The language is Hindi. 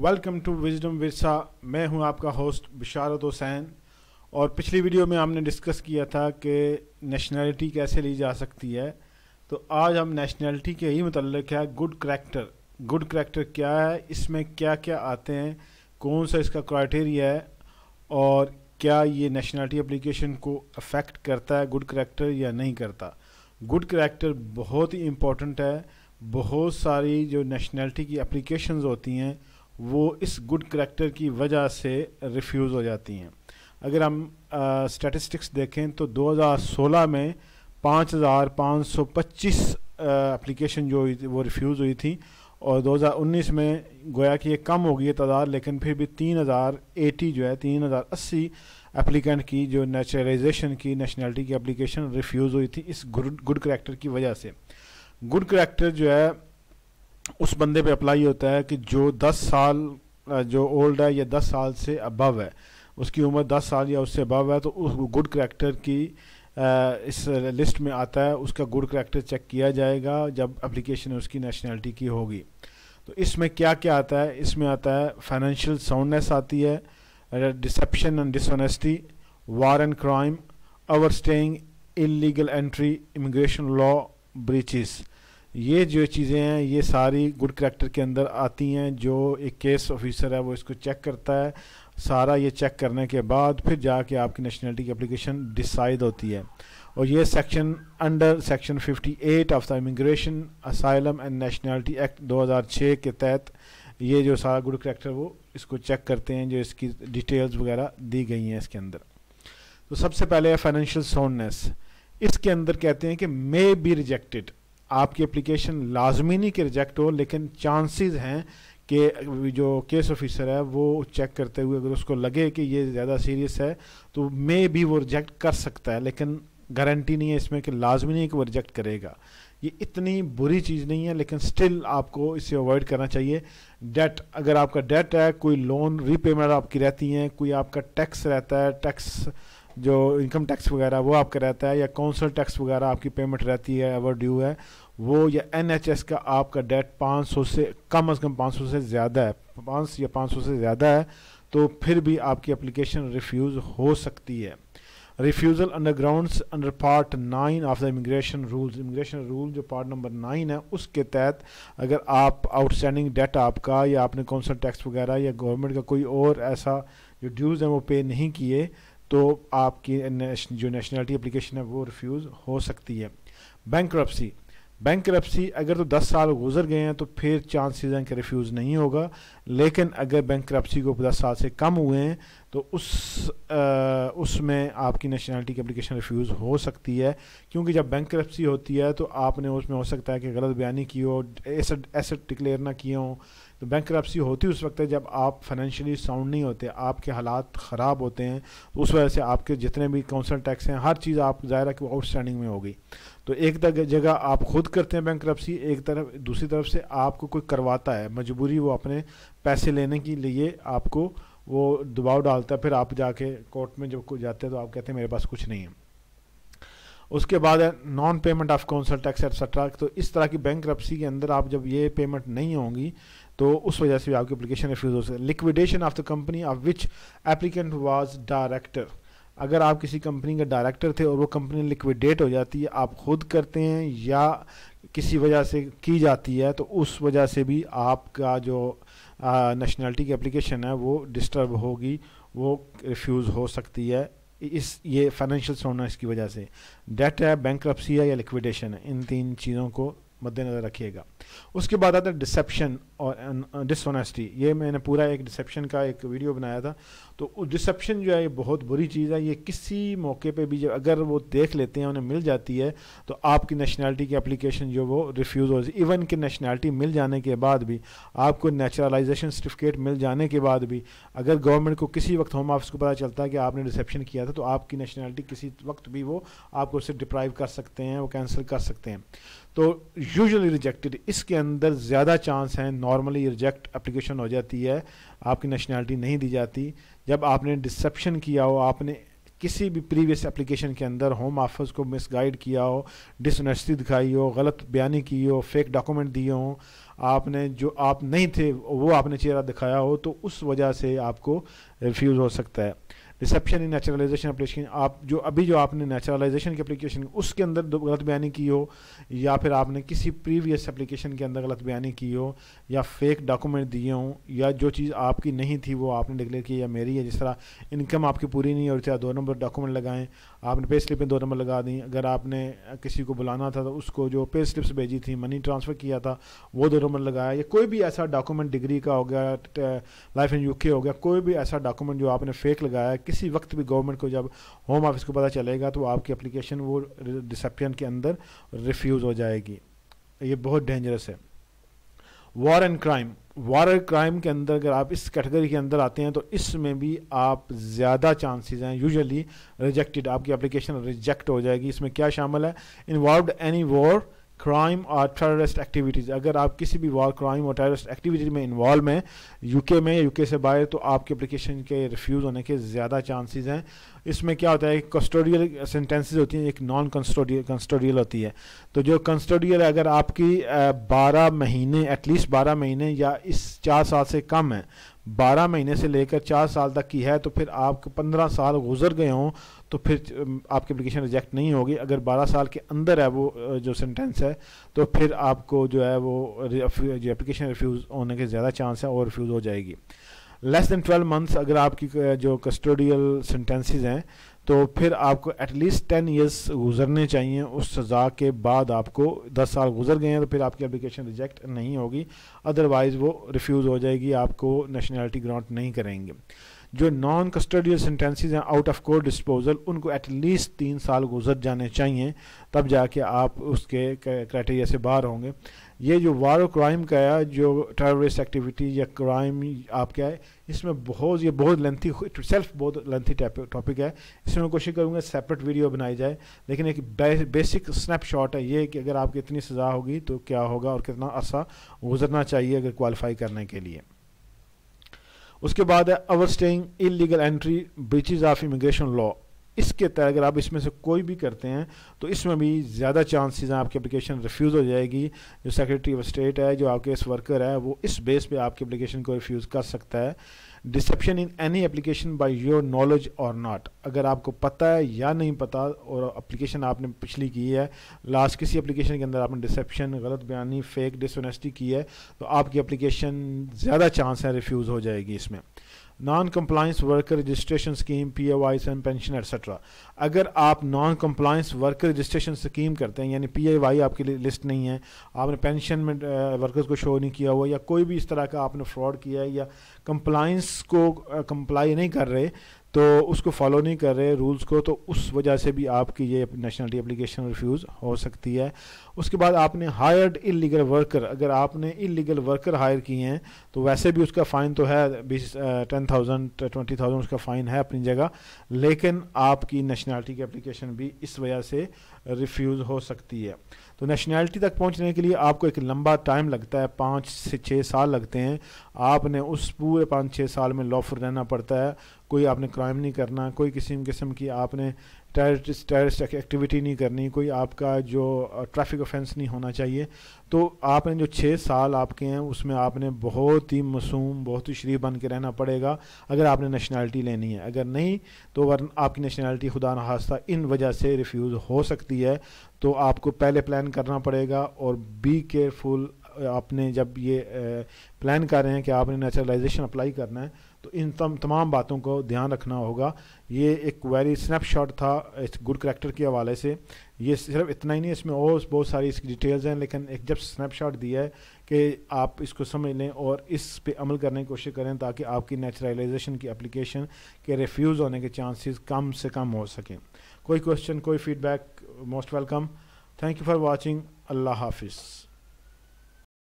वेलकम टू विजडम विरसा मैं हूं आपका होस्ट बिशारत हुसैन और पिछली वीडियो में हमने डिस्कस किया था कि नेशनैलिटी कैसे ली जा सकती है तो आज हम नेशनैलिटी के ही मतलब है गुड करैक्टर गुड करैक्टर क्या है इसमें क्या क्या आते हैं कौन सा इसका क्राइटेरिया है और क्या ये नेशनैलिटी एप्लीकेशन को अफेक्ट करता है गुड करैक्टर या नहीं करता गुड करैक्टर बहुत ही इम्पोर्टेंट है बहुत सारी जो नेशनैलिटी की अप्लीकेशन होती हैं वो इस गुड करेक्टर की वजह से रिफ्यूज़ हो जाती हैं अगर हम स्टैटिस्टिक्स देखें तो 2016 में 5525 एप्लीकेशन जो हुई वो रिफ्यूज़ हुई थी और 2019 में गोया कि ये कम हो गई है तादाद लेकिन फिर भी 3080 जो है 3080 एप्लीकेंट की जो नेचुरलाइजेशन की नेशनलिटी की एप्लीकेशन रिफ्यूज़ हुई थी इस गुड गुड करेक्टर की वजह से गुड करेक्टर जो है उस बंदे पे अप्लाई होता है कि जो 10 साल जो ओल्ड है या 10 साल से अबव है उसकी उम्र 10 साल या उससे अबव है तो उस गुड करैक्टर की इस लिस्ट में आता है उसका गुड करैक्टर चेक किया जाएगा जब अप्लीकेशन उसकी नेशनैलिटी की होगी तो इसमें क्या क्या आता है इसमें आता है फाइनेंशियल साउंडनेस आती है deception and dishonesty war and crime over staying illegal entry immigration law breaches ये जो चीज़ें हैं ये सारी गुड करेक्टर के अंदर आती हैं जो एक केस ऑफिसर है वो इसको चेक करता है सारा ये चेक करने के बाद फिर जाके आपकी नेशनलिटी की अप्लीकेशन डिसाइड होती है और ये section under section 58 of the immigration asylum and nationality act 2006 के तहत ये जो सारा गुड करेक्टर वो इसको चेक करते हैं जो इसकी डिटेल्स वगैरह दी गई हैं इसके अंदर तो सबसे पहले है फाइनेंशियल सोननेस इसके अंदर कहते हैं कि मे बी रिजेक्टेड आपकी एप्लीकेशन लाजमी नहीं कि रिजेक्ट हो लेकिन चांसेस हैं कि जो केस ऑफिसर है वो चेक करते हुए अगर उसको लगे कि ये ज़्यादा सीरियस है तो मे भी वो रिजेक्ट कर सकता है लेकिन गारंटी नहीं है इसमें कि लाजमी नहीं कि वो रिजेक्ट करेगा ये इतनी बुरी चीज़ नहीं है लेकिन स्टिल आपको इसे अवॉइड करना चाहिए डेट अगर आपका डेट है कोई लोन रीपेमेंट आपकी रहती हैं कोई आपका टैक्स रहता है टैक्स जो इनकम टैक्स वगैरह वो आपका रहता है या कौंसल टैक्स वगैरह आपकी पेमेंट रहती है एवर ड्यू है वो या एन का आपका डेट 500 से कम अज़ कम 500 से ज़्यादा है पाँच या 500 से ज़्यादा है तो फिर भी आपकी एप्लीकेशन रिफ्यूज़ हो सकती है refusal under grounds under part nine of the immigration rules immigration rule जो पार्ट नंबर नाइन है उसके तहत अगर आप आउटस्टैंडिंग डेट आपका या आपने कौनसल टैक्स वगैरह या गवर्नमेंट का कोई और ऐसा जो ड्यूज़ हैं वो पे नहीं किए तो आपकी जो नेशनलिटी एप्लीकेशन है वो रिफ्यूज़ हो सकती है बैंक बैंक करप्सी अगर तो 10 साल गुजर गए हैं तो फिर चांसेस हैं कि रिफ्यूज़ नहीं होगा लेकिन अगर बैंक करप्सी को 10 साल से कम हुए हैं तो उस उसमें आपकी नेशनलिटी की अप्लीकेशन रिफ्यूज़ हो सकती है क्योंकि जब बैंक करप्सी होती है तो आपने उसमें हो सकता है कि गलत बयानी की हो एसेट एसेट डिक्लेयर ना किए हों तो बैंक करप्सी होती उस वक्त है जब आप फाइनेंशियली साउंड नहीं होते आपके हालात ख़राब होते हैं तो उस वजह से आपके जितने भी काउंसिल टैक्स हैं हर चीज़ आप ज़ाहिर है कि वो आउटस्टैंडिंग में होगी तो एक जगह आप खुद करते हैं बैंक करप्सी एक तरफ दूसरी तरफ से आपको कोई करवाता है मजबूरी वो अपने पैसे लेने के लिए आपको वो दबाव डालता है फिर आप जाके कोर्ट में जब जाते हैं तो आप कहते हैं मेरे पास कुछ नहीं है उसके बाद है non payment of council tax etcetera तो इस तरह की बैंक के अंदर आप जब ये पेमेंट नहीं होंगी तो उस वजह से भी आपकी अप्लीकेशन रिफ्यूज़ हो सकती है liquidation of the company of which applicant was director अगर आप किसी कंपनी के डायरेक्टर थे और वो कंपनी लिक्विडेट हो जाती है आप खुद करते हैं या किसी वजह से की जाती है तो उस वजह से भी आपका जो नेशनलिटी की एप्लीकेशन है वो डिस्टर्ब होगी वो रिफ्यूज़ हो सकती है इस ये फाइनेंशियल सोना इसकी वजह से डेट है बैंक है या लिक्विडेशन है इन तीन चीज़ों को मद्देनज़र रखिएगा उसके बाद आता है डिसेप्शन और डिसऑनेस्टी uh, ये मैंने पूरा एक डिसेप्शन का एक वीडियो बनाया था तो डिसेप्शन जो है ये बहुत बुरी चीज़ है ये किसी मौके पे भी जब अगर वो देख लेते हैं उन्हें मिल जाती है तो आपकी नेशनैलिटी की एप्लीकेशन जो वो रिफ्यूज़ हो इवन कि नेशनैलिटी मिल जाने के बाद भी आपको नेचुरलाइजेशन सर्टिफिकेट मिल जाने के बाद भी अगर गवर्नमेंट को किसी वक्त होम ऑफिस को पता चलता है कि आपने डिसेप्शन किया था तो आपकी नेशनैलिटी किसी वक्त भी वो आपको उसे डिप्राइव कर सकते हैं वो कैंसिल कर सकते हैं तो यूजुअली रिजेक्टेड इसके अंदर ज़्यादा चांस हैं नॉर्मली रिजेक्ट एप्लीकेशन हो जाती है आपकी नेशनैलिटी नहीं दी जाती जब आपने डिसप्शन किया हो आपने किसी भी प्रीवियस एप्लीकेशन के अंदर होम ऑफिस को मिसगाइड किया हो डिसनेस्टी दिखाई हो गलत बयानी की हो फेक डॉक्यूमेंट दिए हों आपने जो आप नहीं थे वो आपने चेहरा दिखाया हो तो उस वजह से आपको रिफ्यूज़ हो सकता है रिसेप्शन इन नेचुरलाइजेशन अप्लीकेशन आप जो अभी जो आपने नेचुरलाइजेशन की अप्लीकेशन उसके अंदर गलत बयानी की हो या फिर आपने किसी प्रीवियस एप्लीकेशन के अंदर गलत बयानी की हो या फेक डॉक्यूमेंट दिए हों या जो चीज़ आपकी नहीं थी वो आपने डिक्लेयर की या मेरी है जिस तरह इनकम आपकी पूरी नहीं हो चाहे दो नंबर डॉक्यूमेंट लगाएं आपने पे स्लिप में दो नंबर लगा दी अगर आपने किसी को बुलाना था तो उसको जो पे स्लिप्स भेजी थी मनी ट्रांसफ़र किया था वो दो नंबर लगाया या कोई भी ऐसा डॉक्यूमेंट डिग्री का हो गया लाइफ इन यूके हो गया कोई भी ऐसा डॉक्यूमेंट जो आपने फेक लगाया किसी वक्त भी गवर्नमेंट को जब होम ऑफिस को पता चलेगा तो आपकी एप्लीकेशन वो रिसेप्शन के अंदर रिफ्यूज़ हो जाएगी ये बहुत डेंजरस है war and crime war and crime के अंदर अगर आप इस कैटेगरी के अंदर आते हैं तो इसमें भी आप ज़्यादा चांसेस हैं यूजुअली रिजेक्टेड आपकी एप्लीकेशन रिजेक्ट हो जाएगी इसमें क्या शामिल है इन्वॉल्व एनी वॉर क्राइम और टेररिस्ट एक्टिविटीज़ अगर आप किसी भी वॉर क्राइम और टेररिस्ट एक्टिविटीज में इन्वॉल्व हैं यूके में यूके से बाहर तो आपके एप्लीकेशन के रिफ्यूज़ होने के ज़्यादा चांसेस हैं इसमें क्या होता है कस्टोडियल सेंटेंसेज होती हैं एक नॉन कंस्टोडियल कंस्टोडियल होती है तो जो कंस्टोडियल अगर आपकी बारह महीने एटलीस्ट बारह महीने या इस चार साल से कम है बारह महीने से लेकर चार साल तक की है तो फिर आप पंद्रह साल गुजर गए हों तो फिर आपकी अप्लीकेशन रिजेक्ट नहीं होगी अगर 12 साल के अंदर है वो जो सेंटेंस है तो फिर आपको जो है वो जो एप्लीकेशन रिफ्यूज़ होने के ज़्यादा चांस है और रिफ्यूज़ हो जाएगी लेस दैन ट्वेल्व मंथ्स अगर आपकी जो कस्टोडियल सेंटेंसेज हैं तो फिर आपको एटलीस्ट टेन ईयर्स गुजरने चाहिए उस सज़ा के बाद आपको दस साल गुजर गए हैं तो फिर आपकी एप्लीकेशन रिजेक्ट नहीं होगी अदरवाइज़ वो रिफ्यूज़ हो जाएगी आपको नेशनैलिटी ग्रांट नहीं करेंगे जो नॉन कस्टडियल सेंटेंसेज हैं आउट ऑफ कोर्ट डिस्पोजल उनको एटलीस्ट तीन साल गुजर जाने चाहिए तब जाके आप उसके क्राइटेरिया से बाहर होंगे ये जो वार क्राइम का है जो टेररिस्ट एक्टिविटी या क्राइम क्या है इसमें बहुत ये बहुत लेंथी सेल्फ बहुत लेंथी टॉपिक है इसमें मैं कोशिश करूँगा सेपरेट वीडियो बनाई जाए लेकिन एक बे, बेसिक स्नैपशॉट है ये कि अगर आपकी इतनी सज़ा होगी तो क्या होगा और कितना अर्सा गुजरना चाहिए अगर क्वालिफाई करने के लिए उसके बाद है over staying illegal entry breaches of immigration law इसके तहत अगर आप इसमें से कोई भी करते हैं तो इसमें भी ज़्यादा चांसेस हैं आपकी एप्लीकेशन रिफ्यूज़ हो जाएगी जो सेक्रेटरी ऑफ स्टेट है जो आपके इस वर्कर है वो इस बेस पे आपकी एप्लीकेशन को रिफ्यूज़ कर सकता है deception in any application by your knowledge और नॉट अगर आपको पता है या नहीं पता और एप्लीकेशन आपने पिछली की है लास्ट किसी एप्लीकेशन के अंदर आपने डिसेप्शन गलत बयानी फेक डिसोनेस्टी की है तो आपकी एप्लीकेशन ज़्यादा चांस है रिफ्यूज़ हो जाएगी इसमें non compliance worker registration scheme P O Y M pension etcetera अगर आप non compliance worker registration scheme करते हैं यानी पी ए वाई आपकी लिस्ट नहीं है आपने पेंशन में वर्कर्स को शो नहीं किया हुआ या कोई भी इस तरह का आपने फ्रॉड किया है या कंप्लाइंस को कम्प्लाई नहीं कर रहे तो उसको फॉलो नहीं कर रहे रूल्स को तो उस वजह से भी आपकी ये नेशनलिटी एप्लीकेशन रिफ्यूज़ हो सकती है उसके बाद आपने हायर्ड इलीगल वर्कर अगर आपने इलीगल वर्कर हायर किए हैं तो वैसे भी उसका फ़ाइन तो है बीस टेन थाउजेंड ट्वेंटी थाउजेंड उसका फ़ाइन है अपनी जगह लेकिन आपकी नेशनलिटी की एप्लीकेशन भी इस वजह से रिफ्यूज़ हो सकती है तो नेशनैलिटी तक पहुंचने के लिए आपको एक लंबा टाइम लगता है पाँच से छः साल लगते हैं आपने उस पूरे पाँच छः साल में लॉफर रहना पड़ता है कोई आपने क्राइम नहीं करना कोई किसी किस्म की आपने टेरिस्ट टेररिस्ट एक्टिविटी नहीं करनी कोई आपका जो ट्रैफिक ऑफेंस नहीं होना चाहिए तो आपने जो छः साल आपके हैं उसमें आपने बहुत ही मसूम बहुत ही शरीफ बन के रहना पड़ेगा अगर आपने नेशनैलिटी लेनी है अगर नहीं तो वरन आपकी नेशनैलिटी खुदा नखास्ता इन वजह से रिफ्यूज़ हो सकती है तो आपको पहले प्लान करना पड़ेगा और बी केयरफुल आपने जब ये प्लान कर रहे हैं कि आपने नेचुरलाइजेशन अप्लाई करना है तो इन तम तमाम बातों को ध्यान रखना होगा ये एक वेरी स्नैपशॉट था इस गुड करेक्टर के हवाले से ये सिर्फ इतना ही नहीं इसमें और बहुत सारी इसकी डिटेल्स हैं लेकिन एक जब स्नैपशॉट दिया है कि आप इसको समझ लें और इस पे अमल करने की कोशिश करें ताकि आपकी नेचुरलाइजेशन की अप्लीकेशन के रिफ्यूज़ होने के चांसेस कम से कम हो सकें कोई क्वेश्चन कोई feedback most welcome thank you for watching अल्लाह हाफिज़